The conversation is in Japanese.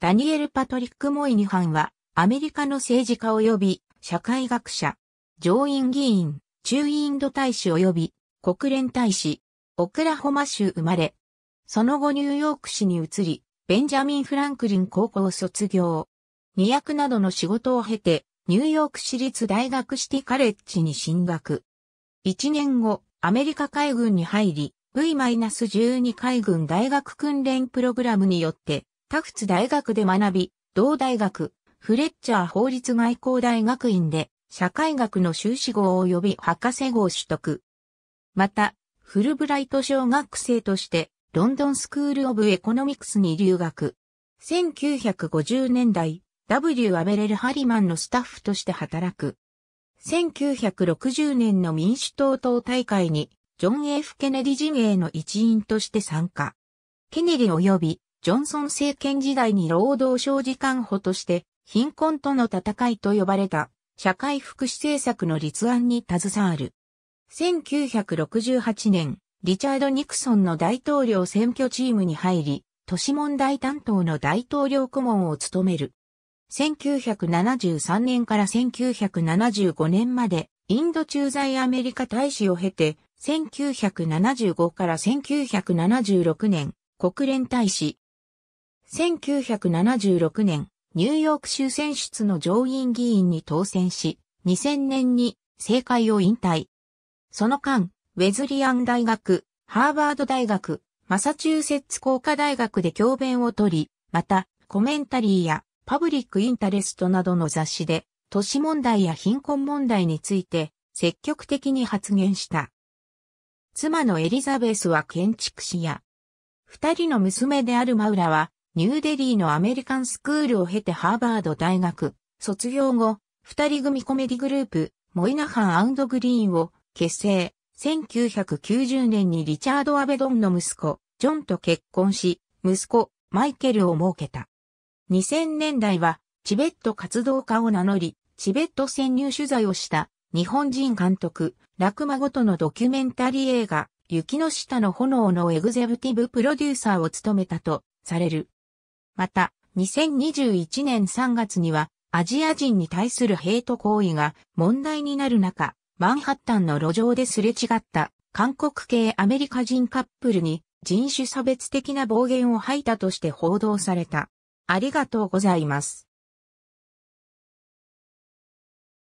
ダニエル・パトリック・モイニハンは、アメリカの政治家及び社会学者、上院議員、中インド大使及び国連大使、オクラホマ州生まれ、その後ニューヨーク市に移り、ベンジャミン・フランクリン高校を卒業。二役などの仕事を経て、ニューヨーク市立大学シティカレッジに進学。一年後、アメリカ海軍に入り、V-12 海軍大学訓練プログラムによって、タフツ大学で学び、同大学、フレッチャー法律外交大学院で社会学の修士号及び博士号取得。また、フルブライト小学生としてロンドンスクールオブエコノミクスに留学。1950年代、W. アベレル・ハリマンのスタッフとして働く。1960年の民主党党大会に、ジョン・ F・ ケネディ陣営の一員として参加。ケネディ及びジョンソン政権時代に労働省時間補として貧困との戦いと呼ばれた社会福祉政策の立案に携わる。1968年、リチャード・ニクソンの大統領選挙チームに入り、都市問題担当の大統領顧問を務める。1973年から1975年まで、インド駐在アメリカ大使を経て、1975から1976年、国連大使、1976年、ニューヨーク州選出の上院議員に当選し、2000年に政界を引退。その間、ウェズリアン大学、ハーバード大学、マサチューセッツ工科大学で教鞭を取り、また、コメンタリーやパブリックインタレストなどの雑誌で、都市問題や貧困問題について、積極的に発言した。妻のエリザベスは建築士や、二人の娘であるマウラはニューデリーのアメリカンスクールを経てハーバード大学、卒業後、二人組コメディグループ、モイナハングリーンを結成。1990年にリチャード・アベドンの息子、ジョンと結婚し、息子、マイケルを設けた。2000年代は、チベット活動家を名乗り、チベット潜入取材をした日本人監督、ラクマごとのドキュメンタリー映画、雪の下の炎のエグゼブティブプロデューサーを務めたとされる。また、2021年3月には、アジア人に対するヘイト行為が問題になる中、マンハッタンの路上ですれ違った韓国系アメリカ人カップルに人種差別的な暴言を吐いたとして報道された。ありがとうございます。